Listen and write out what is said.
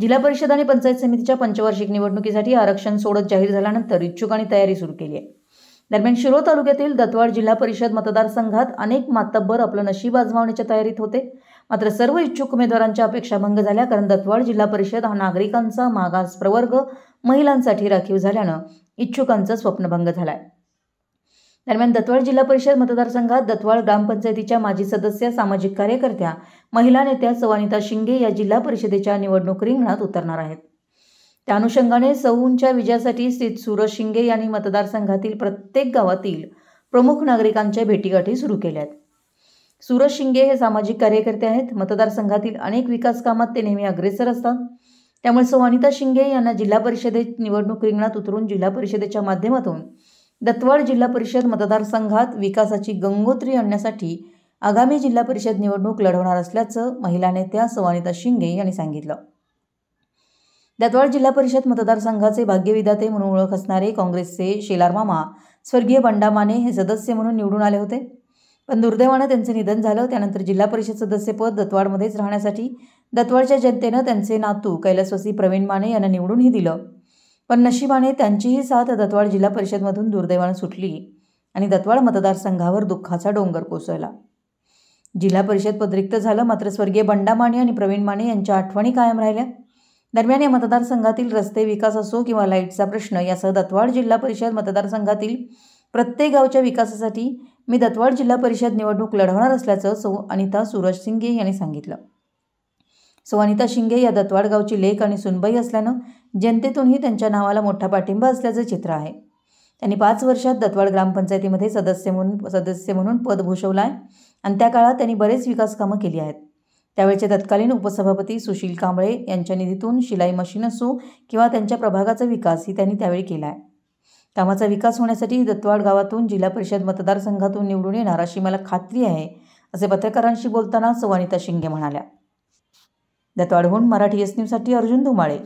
जिल्हा परिषद आणि पंचायत समितीच्या पंचवार्षिक निवडणुकीसाठी आरक्षण सोडत जाहीर झाल्यानंतर इच्छुकांनी तयारी सुरू केली आहे दरम्यान शिरो तालुक्यातील दत्तवाड जिल्हा परिषद मतदारसंघात अनेक मातब्बर आपलं नशीब आजमावण्याच्या तयारीत होते मात्र सर्व इच्छुक उमेदवारांच्या अपेक्षा भंग झाल्या कारण दत्तवाड जिल्हा परिषद हा नागरिकांचा मागास प्रवर्ग महिलांसाठी राखीव झाल्यानं इच्छुकांचा स्वप्नभंग झालाय दरम्यान दत्वाळ जिल्हा परिषद मतदारसंघात दत्तवाड ग्रामपंचायतीच्या माजी सदस्य सामाजिक कार्यकर्त्या महिला नेत्या सवानिता शिंगे या जिल्हा परिषदेच्या निवडणूक रिंगणात उतरणार आहेत त्या अनुषंगाने सौंच्या विजयासाठी श्री सुरज शिंगे यांनी मतदारसंघातील प्रत्येक गावातील प्रमुख नागरिकांच्या भेटीगाठी सुरू आहेत सुरज शिंगे हे सामाजिक कार्यकर्ते आहेत मतदारसंघातील अनेक विकास कामात ते नेहमी अग्रेसर असतात त्यामुळे सवानिता शिंगे यांना जिल्हा परिषदेत निवडणूक रिंगणात उतरून जिल्हा परिषदेच्या माध्यमातून दतवाड जिल्हा परिषद मतदारसंघात विकासाची गंगोत्री आणण्यासाठी आगामी जिल्हा परिषद निवडणूक लढवणार असल्याचं महिला नेत्या सवानिता शिंगे यांनी सांगितलं दतवाड जिल्हा परिषद मतदारसंघाचे भाग्यविधाते म्हणून ओळख असणारे काँग्रेसचे शेलारमामा स्वर्गीय बंडामाने माने हे सदस्य म्हणून निवडून आले होते पण दुर्दैवानं त्यांचं निधन झालं त्यानंतर जिल्हा परिषद सदस्यपद दत्तवाडमध्येच राहण्यासाठी दत्तवाडच्या जनतेनं त्यांचे नातू कैलासवासी प्रवीण माने यांना निवडूनही दिलं पण नशिबाने त्यांचीही साथ दतवाड जिल्हा परिषदमधून दुर्दैवानं सुटली आणि दत्वाड मतदारसंघावर दुःखाचा डोंगर कोसळला जिल्हा परिषद पद झालं मात्र स्वर्गीय बंडा माने आणि प्रवीण माने यांच्या आठवणी कायम राहिल्या दरम्यान या मतदारसंघातील रस्ते विकास असो किंवा लाईटचा प्रश्न यासह दतवाड जिल्हा परिषद मतदारसंघातील प्रत्येक गावच्या विकासासाठी मी दतवाड जिल्हा परिषद निवडणूक लढवणार असल्याचं सौ अनिता सूरज सिंगे यांनी सांगितलं सुवानिता शिंगे या दत्तवाड गावची लेख आणि सुनबाई असल्यानं जनतेतूनही त्यांच्या नावाला मोठा पाठिंबा असल्याचं चित्र आहे त्यांनी पाच वर्षात दत्वाड ग्रामपंचायतीमध्ये सदस्य म्हणून सदस्य म्हणून पद भूषवलं आहे आणि त्या काळात त्यांनी बरेच विकास कामं केली आहेत त्यावेळचे तत्कालीन उपसभापती सुशील कांबळे यांच्या निधीतून शिलाई मशीन असो किंवा त्यांच्या प्रभागाचा विकास ही त्यांनी त्यावेळी केला आहे कामाचा विकास होण्यासाठी दत्वाड गावातून जिल्हा परिषद मतदारसंघातून निवडून येणार अशी मला खात्री आहे असे पत्रकारांशी बोलताना सवानिता शिंगे म्हणाल्या दत्तवाढवून मराठी एस न्यूजसाठी अर्जुन धुमाळे